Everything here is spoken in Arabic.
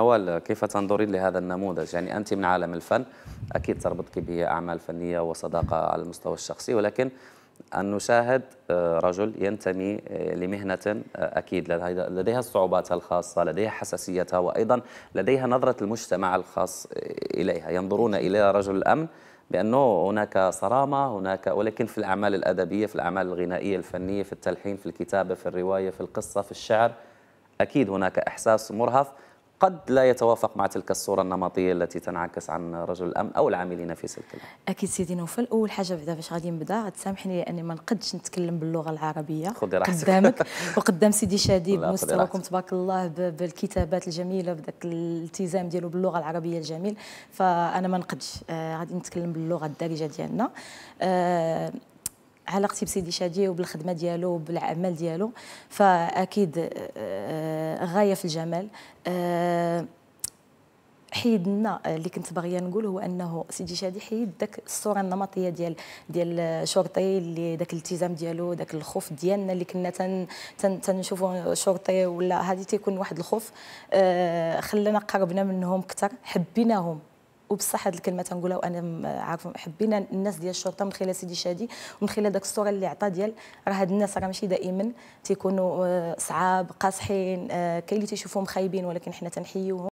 أول كيف تنظرين لهذا النموذج يعني أنت من عالم الفن أكيد تربطك به أعمال فنية وصداقة على المستوى الشخصي ولكن أن نشاهد آه، رجل ينتمي آه، لمهنة آه، أكيد لديها صعوباتها الخاصة لديها حساسيتها وأيضا لديها نظرة المجتمع الخاص إليها ينظرون إلى رجل الأمن بأنه هناك صرامة هناك ولكن في الأعمال الأدبية في الأعمال الغنائية الفنية في التلحين في الكتابة في الرواية في القصة في الشعر أكيد هناك إحساس مرهف قد لا يتوافق مع تلك الصورة النمطية التي تنعكس عن رجل الأمن أو العاملين في سلك الأمن أكيد سيدي نوفل أول حاجة بعدا فاش غادي نبدا تسامحني لأني ما نقدش نتكلم باللغة العربية خذي راحتك قدامك وقدام سيدي شادي بمستواكم تبارك الله بالكتابات الجميلة بداك الالتزام ديالو باللغة العربية الجميل فأنا ما نقدش آه غادي نتكلم باللغة الدارجة ديالنا آه علاقتي بسيدي شادي وبالخدمه ديالو وبالعمل ديالو فاكيد آه، آه، غايه في الجمال آه، حيدنا اللي كنت باغيه نقول هو انه سيدي شادي حيد داك الصوره النمطيه ديال ديال الشرطي اللي داك الالتزام ديالو داك الخوف ديالنا اللي كنا تن تن تنشوفوا شرطي ولا هذه تيكون واحد الخوف خلانا قربنا منهم اكثر حبيناهم وبصح هذه الكلمه تنقولها وانا عارفه حبينا الناس ديال الشرطه من خلال سيدي شادي ومن خلال داك الصوره اللي عطى ديال راه هاد الناس راه ماشي دائما تيكونوا آه، صعاب قاصحين آه، كاين اللي تيشوفوهم خايبين ولكن حنا تنحيوهم